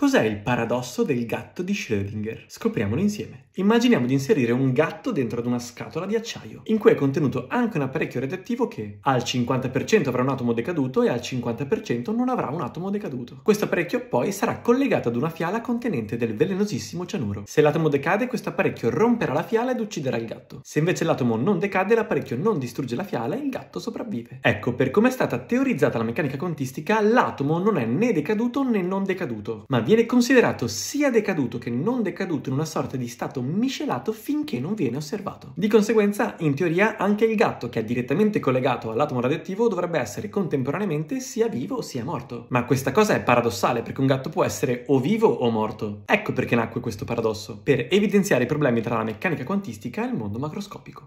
Cos'è il paradosso del gatto di Schrödinger? Scopriamolo insieme. Immaginiamo di inserire un gatto dentro ad una scatola di acciaio, in cui è contenuto anche un apparecchio radioattivo che al 50% avrà un atomo decaduto e al 50% non avrà un atomo decaduto. Questo apparecchio poi sarà collegato ad una fiala contenente del velenosissimo cianuro. Se l'atomo decade, questo apparecchio romperà la fiala ed ucciderà il gatto. Se invece l'atomo non decade, l'apparecchio non distrugge la fiala e il gatto sopravvive. Ecco, per come è stata teorizzata la meccanica quantistica, l'atomo non è né decaduto né non decaduto, ma viene considerato sia decaduto che non decaduto in una sorta di stato miscelato finché non viene osservato. Di conseguenza, in teoria, anche il gatto che è direttamente collegato all'atomo radioattivo dovrebbe essere contemporaneamente sia vivo sia morto. Ma questa cosa è paradossale perché un gatto può essere o vivo o morto. Ecco perché nacque questo paradosso, per evidenziare i problemi tra la meccanica quantistica e il mondo macroscopico.